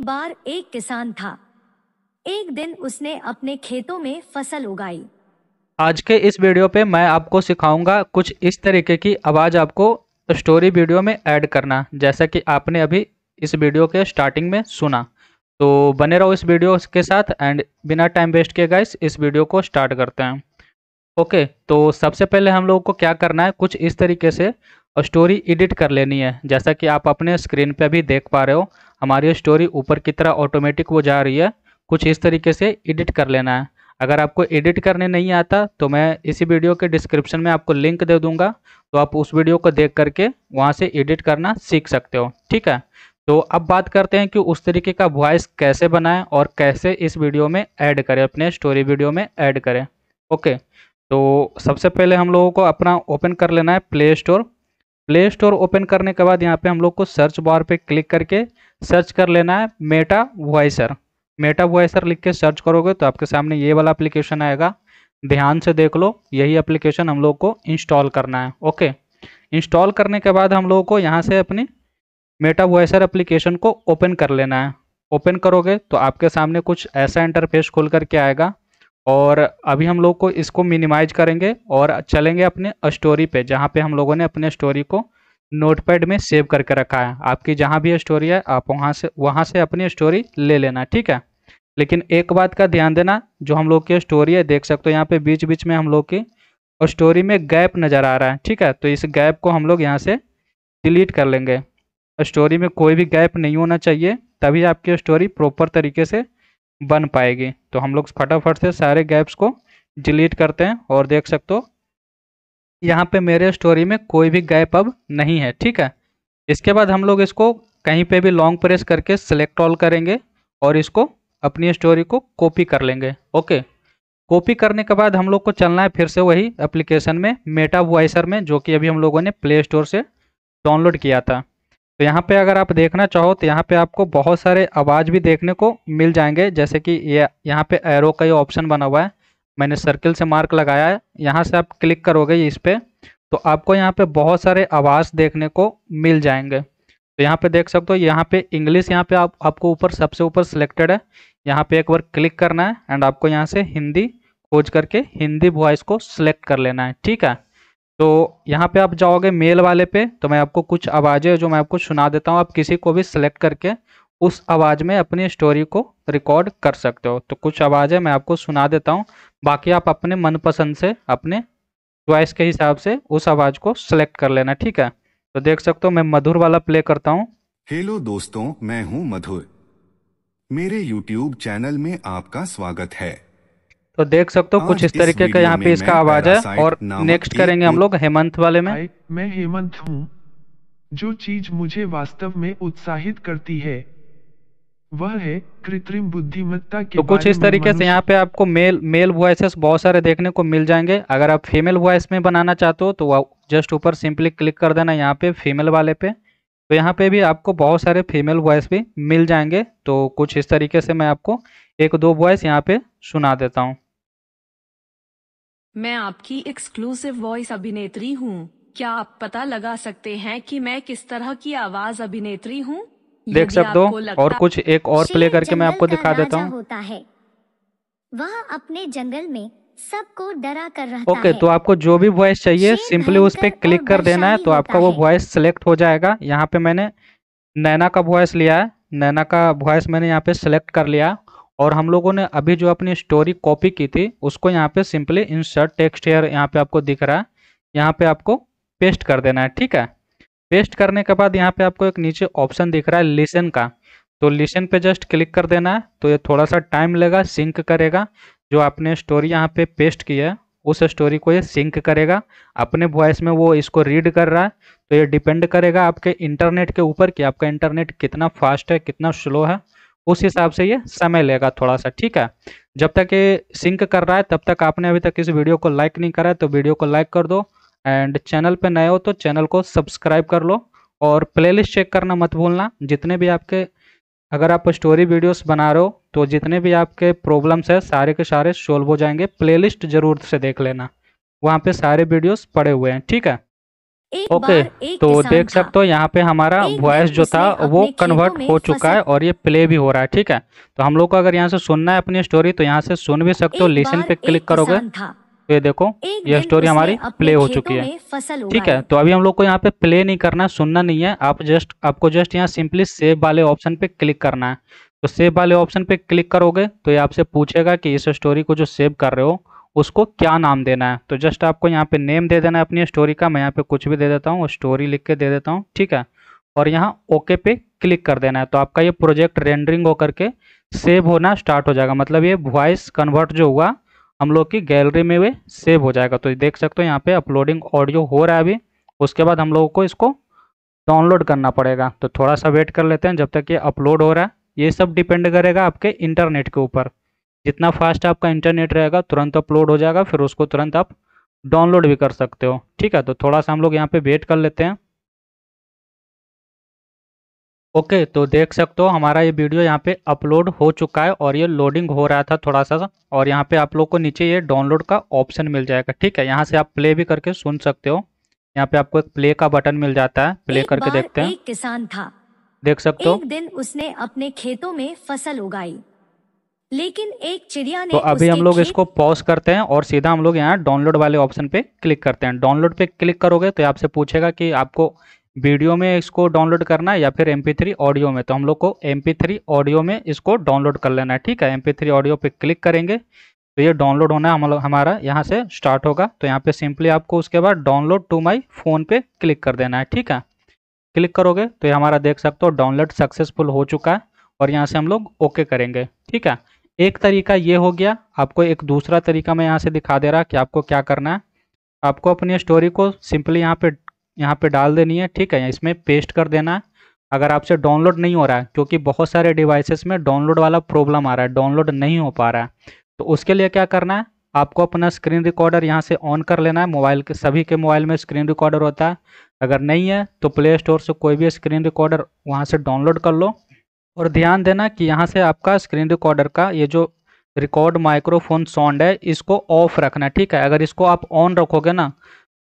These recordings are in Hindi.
एक बार एक किसान था एक दिन उसने अपने खेतों में फसल उगाई आज के इस वीडियो पे मैं आपको सिखाऊंगा कुछ इस तरीके की आवाज़ आपको स्टोरी वीडियो में ऐड करना जैसा कि आपने अभी इस वीडियो के स्टार्टिंग में सुना तो बने रहो इस वीडियो के साथ एंड बिना टाइम वेस्ट किए गए इस वीडियो को स्टार्ट करते हैं ओके तो सबसे पहले हम लोगों को क्या करना है कुछ इस तरीके से और स्टोरी एडिट कर लेनी है जैसा कि आप अपने स्क्रीन पे अभी देख पा रहे हो हमारी स्टोरी ऊपर की तरह ऑटोमेटिक वो जा रही है कुछ इस तरीके से एडिट कर लेना है अगर आपको एडिट करने नहीं आता तो मैं इसी वीडियो के डिस्क्रिप्शन में आपको लिंक दे दूंगा तो आप उस वीडियो को देख करके वहाँ से एडिट करना सीख सकते हो ठीक है तो अब बात करते हैं कि उस तरीके का वॉइस कैसे बनाएं और कैसे इस वीडियो में ऐड करें अपने स्टोरी वीडियो में ऐड करें ओके तो सबसे पहले हम लोगों को अपना ओपन कर लेना है play store play store open करने के बाद यहाँ पे हम लोग को सर्च बार पे क्लिक करके सर्च कर लेना है मेटा वॉइसर मेटा वॉइसर लिख के सर्च करोगे तो आपके सामने ये वाला एप्लीकेशन आएगा ध्यान से देख लो यही एप्लीकेशन हम लोग को इंस्टॉल करना है ओके इंस्टॉल करने के बाद हम लोगों को यहाँ से अपनी मेटा वॉइसर एप्लीकेशन को ओपन कर लेना है ओपन करोगे तो आपके सामने कुछ ऐसा इंटरफेस खोल करके आएगा और अभी हम लोग को इसको मिनिमाइज करेंगे और चलेंगे अपने स्टोरी पे जहाँ पे हम लोगों ने अपने स्टोरी को नोटपैड में सेव करके रखा है आपकी जहाँ भी स्टोरी है आप वहाँ से वहाँ से अपनी स्टोरी ले लेना ठीक है लेकिन एक बात का ध्यान देना जो हम लोग की स्टोरी है देख सकते हो यहाँ पे बीच बीच में हम लोग की और स्टोरी में गैप नज़र आ रहा है ठीक है तो इस गैप को हम लोग यहाँ से डिलीट कर लेंगे स्टोरी में कोई भी गैप नहीं होना चाहिए तभी आपकी स्टोरी प्रॉपर तरीके से बन पाएगी तो हम लोग फटाफट से सारे गैप्स को डिलीट करते हैं और देख सकते हो यहाँ पे मेरे स्टोरी में कोई भी गैप अब नहीं है ठीक है इसके बाद हम लोग इसको कहीं पे भी लॉन्ग प्रेस करके सेलेक्ट ऑल करेंगे और इसको अपनी स्टोरी को कॉपी कर लेंगे ओके कॉपी करने के बाद हम लोग को चलना है फिर से वही एप्लीकेशन में मेटा वॉइसर में जो कि अभी हम लोगों ने प्ले स्टोर से डाउनलोड किया था तो यहाँ पे अगर आप देखना चाहो तो यहाँ पे आपको बहुत सारे आवाज़ भी देखने को मिल जाएंगे जैसे कि ये यह, यहाँ पे एरो का ये ऑप्शन बना हुआ है मैंने सर्किल से मार्क लगाया है यहाँ से आप क्लिक करोगे इस पर तो आपको यहाँ पे बहुत सारे आवाज़ देखने को मिल जाएंगे तो यहाँ पे देख सकते हो यहाँ पे इंग्लिश यहाँ पे आप आपको ऊपर सबसे ऊपर सिलेक्टेड है यहाँ पे एक बार क्लिक करना है एंड आपको यहाँ से हिंदी खोज करके हिंदी वॉइस को सिलेक्ट कर लेना है ठीक है तो यहाँ पे आप जाओगे मेल वाले पे तो मैं आपको कुछ आवाज़ें जो मैं आपको सुना देता हूँ आप किसी को भी सिलेक्ट करके उस आवाज़ में अपनी स्टोरी को रिकॉर्ड कर सकते हो तो कुछ आवाज़ें मैं आपको सुना देता हूँ बाकी आप अपने मनपसंद से अपने चॉइस के हिसाब से उस आवाज़ को सिलेक्ट कर लेना ठीक है तो देख सकते हो मैं मधुर वाला प्ले करता हूँ हेलो दोस्तों मैं हूँ मधुर मेरे यूट्यूब चैनल में आपका स्वागत है तो देख सकते हो कुछ इस तरीके का यहाँ पे इसका आवाज है और नेक्स्ट करेंगे हम लोग हेमंत वाले में मैं हेमंत हूँ जो चीज मुझे वास्तव में उत्साहित करती है वह है कृत्रिम बुद्धिमत्ता के तो कुछ इस तरीके से यहाँ पे आपको मेल मेल वॉइस बहुत सारे देखने को मिल जाएंगे अगर आप फीमेल वॉइस में बनाना चाहते हो तो जस्ट ऊपर सिंपली क्लिक कर देना यहाँ पे फीमेल वाले पे तो यहाँ पे भी आपको बहुत सारे फीमेल वॉइस भी मिल जाएंगे तो कुछ इस तरीके से मैं आपको एक दो वॉइस यहाँ पे सुना देता हूँ मैं आपकी एक्सक्लूसिव वॉइस अभिनेत्री हूँ क्या आप पता लगा सकते हैं कि मैं किस तरह की आवाज अभिनेत्री हूँ देख सकते हो और कुछ एक और प्ले करके मैं आपको दिखा देता हूँ होता है वह अपने जंगल में सबको डरा कर रहा ओके तो आपको जो भी वॉइस चाहिए सिंपली उस पर क्लिक कर देना है तो आपका वो वॉइस सिलेक्ट हो जाएगा यहाँ पे मैंने नैना का वॉइस लिया है नैना का वॉइस मैंने यहाँ पे सिलेक्ट कर लिया और हम लोगों ने अभी जो अपनी स्टोरी कॉपी की थी उसको यहाँ पे सिंपली इंसर्ट टेक्स्ट हेयर यहाँ पे आपको दिख रहा है यहाँ पे आपको पेस्ट कर देना है ठीक है पेस्ट करने के बाद यहाँ पे आपको एक नीचे ऑप्शन दिख रहा है लिसन का तो लिसन पे जस्ट क्लिक कर देना है तो ये थोड़ा सा टाइम लेगा सिंक करेगा जो आपने स्टोरी यहाँ पे पेस्ट की है उस स्टोरी को ये सिंक करेगा अपने वॉइस में वो इसको रीड कर रहा है तो ये डिपेंड करेगा आपके इंटरनेट के ऊपर कि आपका इंटरनेट कितना फास्ट है कितना स्लो है उस हिसाब से ये समय लेगा थोड़ा सा ठीक है जब तक ये सिंक कर रहा है तब तक आपने अभी तक इस वीडियो को लाइक नहीं करा है तो वीडियो को लाइक कर दो एंड चैनल पे नए हो तो चैनल को सब्सक्राइब कर लो और प्लेलिस्ट चेक करना मत भूलना जितने भी आपके अगर आप स्टोरी वीडियोस बना रहे हो तो जितने भी आपके प्रॉब्लम्स हैं सारे के सारे सोल्व हो जाएंगे प्लेलिस्ट जरूर से देख लेना वहाँ पे सारे वीडियोस पड़े हुए हैं ठीक है ओके तो देख सकते हो यहाँ पे हमारा वॉयस जो था वो कन्वर्ट हो चुका है और ये प्ले भी हो रहा है ठीक है तो हम लोग को अगर यहाँ से सुनना है अपनी स्टोरी तो यहाँ से सुन भी सकते हो लिसन पे क्लिक करोगे तो ये देखो ये स्टोरी हमारी प्ले हो चुकी है ठीक है तो अभी हम लोग को यहाँ पे प्ले नहीं करना है सुनना नहीं है आप जस्ट आपको जस्ट यहाँ सिंपली सेव वाले ऑप्शन पे क्लिक करना है तो सेव वाले ऑप्शन पे क्लिक करोगे तो ये आपसे पूछेगा कि इस स्टोरी को जो सेव कर रहे हो उसको क्या नाम देना है तो जस्ट आपको यहाँ पे नेम दे देना है अपनी स्टोरी का मैं यहाँ पे कुछ भी दे देता हूँ स्टोरी लिख के दे देता हूँ ठीक है और यहाँ ओके पे क्लिक कर देना है तो आपका ये प्रोजेक्ट रेंडरिंग होकर के सेव होना स्टार्ट हो जाएगा मतलब ये वॉइस कन्वर्ट जो हुआ हम लोग की गैलरी में वे सेव हो जाएगा तो देख सकते हो यहाँ पे अपलोडिंग ऑडियो हो रहा है अभी उसके बाद हम लोगों को इसको डाउनलोड करना पड़ेगा तो थोड़ा सा वेट कर लेते हैं जब तक ये अपलोड हो रहा है ये सब डिपेंड करेगा आपके इंटरनेट के ऊपर जितना फास्ट आपका इंटरनेट रहेगा तुरंत अपलोड हो जाएगा फिर उसको तुरंत आप डाउनलोड भी कर सकते हो ठीक है तो थोड़ा सा हम लोग यहाँ पे वेट कर लेते हैं ओके तो देख सकते हो हमारा ये वीडियो यहाँ पे अपलोड हो चुका है और ये लोडिंग हो रहा था थोड़ा सा और यहाँ पे आप लोग को नीचे ये डाउनलोड का ऑप्शन मिल जाएगा ठीक है यहाँ से आप प्ले भी करके सुन सकते हो यहाँ पे आपको एक प्ले का बटन मिल जाता है प्ले करके देखते हैं किसान था देख सकते हो एक दिन उसने अपने खेतों में फसल उगाई लेकिन एक चिड़िया ने तो अभी हम लोग इसको पॉज करते हैं और सीधा हम लोग यहाँ डाउनलोड वाले ऑप्शन पे क्लिक करते हैं डाउनलोड पे क्लिक करोगे तो आपसे पूछेगा कि आपको वीडियो में इसको डाउनलोड करना है या फिर एम ऑडियो में तो हम लोग को एम ऑडियो में इसको डाउनलोड कर लेना है ठीक है एम ऑडियो पे क्लिक करेंगे तो ये डाउनलोड होना हम लोग हमारा यहाँ से स्टार्ट होगा तो यहाँ पे सिंपली आपको उसके बाद डाउनलोड टू माई फ़ोन पे क्लिक कर देना है ठीक है क्लिक करोगे तो ये हमारा देख सकते हो डाउनलोड सक्सेसफुल हो चुका है और यहाँ से हम लोग ओके करेंगे ठीक है एक तरीका ये हो गया आपको एक दूसरा तरीका मैं यहाँ से दिखा दे रहा कि आपको क्या करना है आपको अपनी स्टोरी को सिंपली यहाँ पे यहाँ पे डाल देनी है ठीक है इसमें पेस्ट कर देना है अगर आपसे डाउनलोड नहीं हो रहा है क्योंकि बहुत सारे डिवाइसेस में डाउनलोड वाला प्रॉब्लम आ रहा है डाउनलोड नहीं हो पा रहा है तो उसके लिए क्या करना है आपको अपना स्क्रीन रिकॉर्डर यहाँ से ऑन कर लेना है मोबाइल के सभी के मोबाइल में स्क्रीन रिकॉर्डर होता है अगर नहीं है तो प्ले स्टोर से कोई भी स्क्रीन रिकॉर्डर वहाँ से डाउनलोड कर लो और ध्यान देना कि यहाँ से आपका स्क्रीन रिकॉर्डर का ये जो रिकॉर्ड माइक्रोफोन साउंड है इसको ऑफ रखना ठीक है अगर इसको आप ऑन रखोगे ना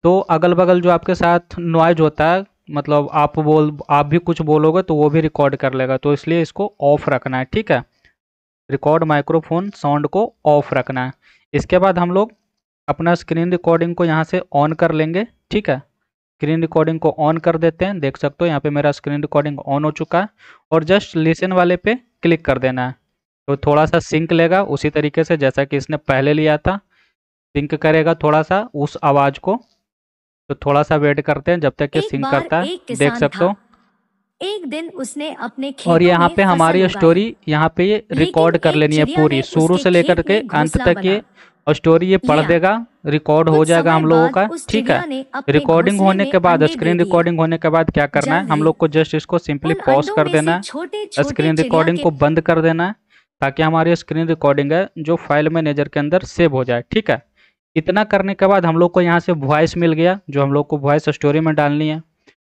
तो अगल बगल जो आपके साथ नॉइज होता है मतलब आप बोल आप भी कुछ बोलोगे तो वो भी रिकॉर्ड कर लेगा तो इसलिए इसको ऑफ रखना है ठीक है रिकॉर्ड माइक्रोफोन साउंड को ऑफ रखना है इसके बाद हम लोग अपना स्क्रीन रिकॉर्डिंग को यहाँ से ऑन कर लेंगे ठीक है स्क्रीन रिकॉर्डिंग को ऑन कर देते हैं देख सकते हो यहाँ पे मेरा स्क्रीन रिकॉर्डिंग ऑन हो चुका है और जस्ट लिसन वाले पे क्लिक कर देना है तो थोड़ा सा सिंक लेगा उसी तरीके से जैसा कि इसने पहले लिया था सिंक करेगा थोड़ा सा उस आवाज़ को तो थोड़ा सा वेट करते हैं जब तक ये सिंक करता है देख सकते हो एक दिन उसने अपने और यहाँ पे हमारी स्टोरी यहाँ पे रिकॉर्ड कर लेनी है पूरी शुरू से लेकर के अंत तक ये और स्टोरी ये पढ़ देगा रिकॉर्ड हो जाएगा हम लोगों का ठीक है रिकॉर्डिंग होने के बाद स्क्रीन रिकॉर्डिंग होने के बाद क्या करना है हम लोग को जस्ट इसको सिंपली पॉज कर देना है स्क्रीन रिकॉर्डिंग को बंद कर देना है ताकि हमारी स्क्रीन रिकॉर्डिंग है जो फाइल मैनेजर के अंदर सेव हो जाए ठीक है इतना करने के बाद हम लोग को यहाँ से वॉइस मिल गया जो हम लोग को वॉइस स्टोरी में डालनी है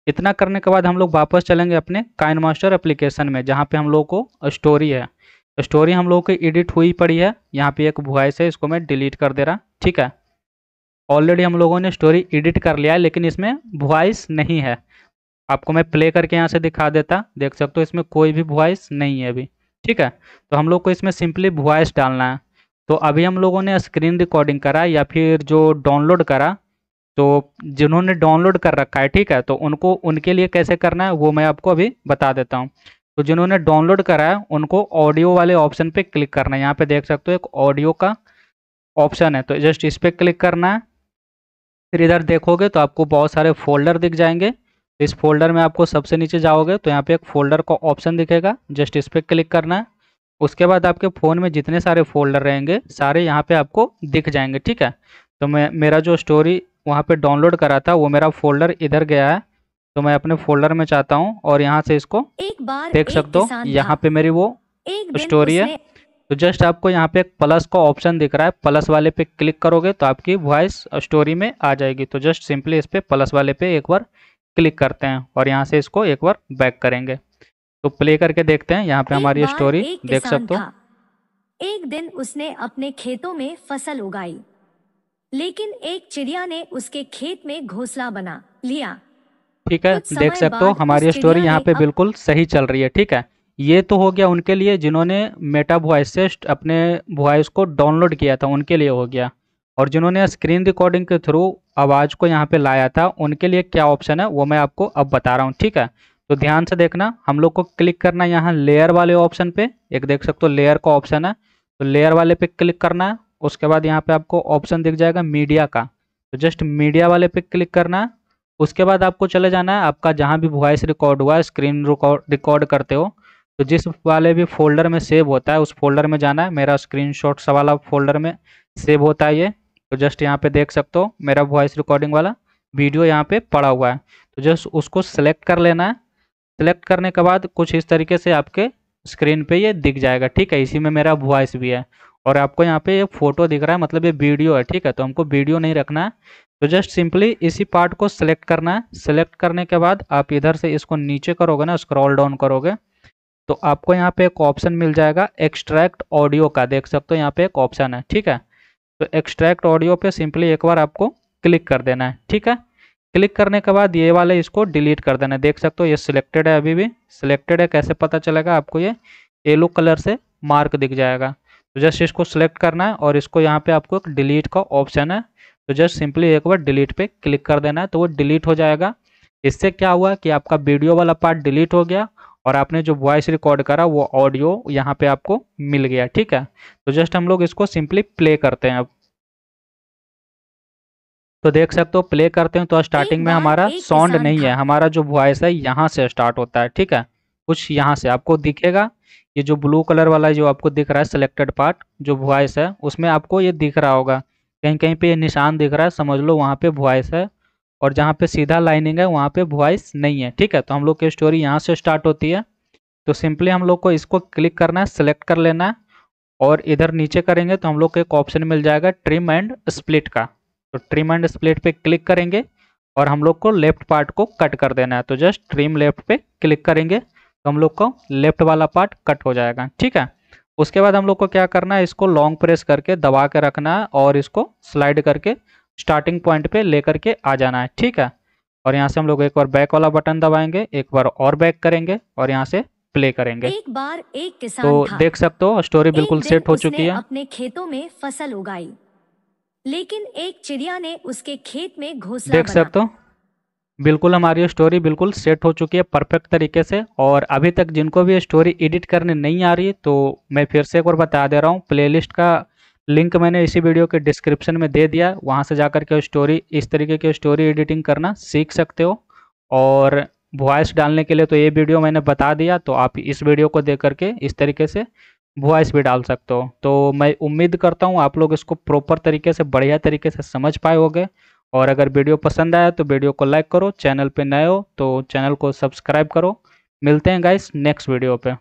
इतना करने के बाद हम लोग वापस चलेंगे अपने काइन मास्टर एप्लीकेशन में जहाँ पे हम लोग को स्टोरी है स्टोरी हम लोगों की एडिट हुई पड़ी है यहाँ पे एक वॉइस है इसको मैं डिलीट कर दे रहा ठीक है ऑलरेडी हम लोगों ने स्टोरी एडिट कर लिया है लेकिन इसमें वॉइस नहीं है आपको मैं प्ले करके यहाँ से दिखा देता देख सकते हो इसमें कोई भी वॉइस नहीं है अभी ठीक है तो हम लोग को इसमें सिंपली वॉइस डालना है तो अभी हम लोगों ने स्क्रीन रिकॉर्डिंग करा या फिर जो डाउनलोड करा तो जिन्होंने डाउनलोड कर रखा है ठीक है तो उनको उनके लिए कैसे करना है वो मैं आपको अभी बता देता हूँ तो जिन्होंने डाउनलोड करा है उनको ऑडियो वाले ऑप्शन पे क्लिक करना है यहाँ पे देख सकते हो एक ऑडियो का ऑप्शन है तो जस्ट इस पर क्लिक करना है फिर इधर देखोगे तो आपको बहुत सारे फोल्डर दिख जाएंगे इस फोल्डर में आपको सबसे नीचे जाओगे तो यहाँ पे एक फोल्डर का ऑप्शन दिखेगा जस्ट इस पर क्लिक करना है उसके बाद आपके फ़ोन में जितने सारे फोल्डर रहेंगे सारे यहाँ पे आपको दिख जाएंगे ठीक है तो मैं मेरा जो स्टोरी वहाँ पे डाउनलोड करा था वो मेरा फोल्डर इधर गया है तो मैं अपने फोल्डर में चाहता हूँ और यहाँ से इसको एक बार देख सकते हो यहाँ पे मेरी वो स्टोरी है तो जस्ट आपको यहाँ पे एक प्लस का ऑप्शन दिख रहा है प्लस वाले पे क्लिक करोगे तो आपकी वॉइस स्टोरी में आ जाएगी तो जस्ट सिंपली इस पर प्लस वाले पे एक बार क्लिक करते हैं और यहाँ से इसको एक बार बैक करेंगे तो प्ले करके देखते हैं यहाँ पे हमारी स्टोरी देख सकते हो एक दिन उसने अपने खेतों में फसल उगाई लेकिन एक चिड़िया ने उसके खेत में घोसला बना लिया ठीक है देख सकते हो हमारी स्टोरी यहाँ पे बिल्कुल सही चल रही है ठीक है ये तो हो गया उनके लिए जिन्होंने मेटा वॉइस से अपने वॉइस को डाउनलोड किया था उनके लिए हो गया और जिन्होंने स्क्रीन रिकॉर्डिंग के थ्रू आवाज़ को यहाँ पे लाया था उनके लिए क्या ऑप्शन है वो मैं आपको अब बता रहा हूँ ठीक है तो ध्यान से देखना हम लोग को क्लिक करना है यहाँ लेयर वाले ऑप्शन पे एक देख सकते हो लेयर का ऑप्शन है तो लेयर वाले पे क्लिक करना है उसके बाद यहाँ पे आपको ऑप्शन दिख जाएगा मीडिया का तो जस्ट मीडिया वाले पे क्लिक करना है उसके बाद आपको चले जाना है आपका जहाँ भी वॉइस रिकॉर्ड हुआ है स्क्रीन रिकॉर्ड करते हो तो जिस वाले भी फोल्डर में सेव होता है उस फोल्डर में जाना है मेरा स्क्रीन शॉट वाला फोल्डर में सेव होता है ये तो जस्ट यहाँ पे देख सकते हो मेरा वॉइस रिकॉर्डिंग वाला वीडियो यहाँ पे पड़ा हुआ है तो जस्ट उसको सेलेक्ट कर लेना है सेलेक्ट करने के बाद कुछ इस तरीके से आपके स्क्रीन पे ये दिख जाएगा ठीक है इसी में मेरा वॉइस भी है और आपको यहाँ पे ये फोटो दिख रहा है मतलब ये वीडियो है ठीक है तो हमको वीडियो नहीं रखना है तो जस्ट सिंपली इसी पार्ट को सिलेक्ट करना है सिलेक्ट करने के बाद आप इधर से इसको नीचे करोगे ना स्क्रॉल डाउन करोगे तो आपको यहाँ पे एक ऑप्शन मिल जाएगा एक्सट्रैक्ट ऑडियो का देख सकते हो यहाँ पे एक ऑप्शन है ठीक है तो एक्सट्रैक्ट ऑडियो पे सिंपली एक बार आपको क्लिक कर देना है ठीक है क्लिक करने के बाद ये वाले इसको डिलीट कर देना है देख सकते हो ये सिलेक्टेड है अभी भी सिलेक्टेड है कैसे पता चलेगा आपको ये येलो कलर से मार्क दिख जाएगा तो जस्ट इसको सिलेक्ट करना है और इसको यहाँ पे आपको एक डिलीट का ऑप्शन है तो जस्ट सिंपली एक बार डिलीट पे क्लिक कर देना है तो वो डिलीट हो जाएगा इससे क्या हुआ कि आपका वीडियो वाला पार्ट डिलीट हो गया और आपने जो वॉइस रिकॉर्ड करा वो ऑडियो यहाँ पे आपको मिल गया ठीक है तो जस्ट हम लोग इसको सिंपली प्ले करते हैं अब तो देख सकते हो प्ले करते हैं तो स्टार्टिंग में हमारा साउंड नहीं है हमारा जो वॉइस है यहाँ से स्टार्ट होता है ठीक है कुछ यहाँ से आपको दिखेगा ये जो ब्लू कलर वाला जो आपको दिख रहा है सिलेक्टेड पार्ट जो वॉइस है उसमें आपको ये दिख रहा होगा कहीं कहीं पे ये निशान दिख रहा है समझ लो वहाँ पे वॉइस है और जहाँ पे सीधा लाइनिंग है वहाँ पे वॉइस नहीं है ठीक है तो हम लोग की स्टोरी यहाँ से स्टार्ट होती है तो सिंपली हम लोग को इसको क्लिक करना है सिलेक्ट कर लेना है और इधर नीचे करेंगे तो हम लोग को एक ऑप्शन मिल जाएगा ट्रिम एंड स्प्लिट का तो ट्रिम एंड स्प्लिट पे क्लिक करेंगे और हम लोग को लेफ्ट पार्ट को कट कर देना है तो जस्ट ट्रिम लेफ्ट पे क्लिक करेंगे तो हम लोग को लेफ्ट वाला पार्ट कट हो जाएगा ठीक है उसके बाद हम लोग को क्या करना है इसको लॉन्ग प्रेस करके दबा के रखना है और इसको स्लाइड करके स्टार्टिंग पॉइंट पे लेकर के आ जाना है ठीक है और यहाँ से हम लोग एक बार बैक वाला बटन दबाएंगे एक बार और बैक करेंगे और यहाँ से प्ले करेंगे एक बार एक किसान तो था। देख सकते हो स्टोरी बिल्कुल सेट हो चुकी है अपने खेतों में फसल उगाई लेकिन एक चिड़िया ने उसके खेत में घोसला देख सकते हो बिल्कुल हमारी स्टोरी बिल्कुल सेट हो चुकी है परफेक्ट तरीके से और अभी तक जिनको भी स्टोरी एडिट करने नहीं आ रही तो मैं फिर से एक बार बता दे रहा हूँ प्लेलिस्ट का लिंक मैंने इसी वीडियो के डिस्क्रिप्शन में दे दिया वहाँ से जाकर के स्टोरी इस तरीके की स्टोरी एडिटिंग करना सीख सकते हो और वॉइस डालने के लिए तो ये वीडियो मैंने बता दिया तो आप इस वीडियो को देख करके इस तरीके से वॉइस भी डाल सकते हो तो मैं उम्मीद करता हूँ आप लोग इसको प्रॉपर तरीके से बढ़िया तरीके से समझ पाए होगे और अगर वीडियो पसंद आया तो वीडियो को लाइक करो चैनल पे नए हो तो चैनल को सब्सक्राइब करो मिलते हैं गाइस नेक्स्ट वीडियो पे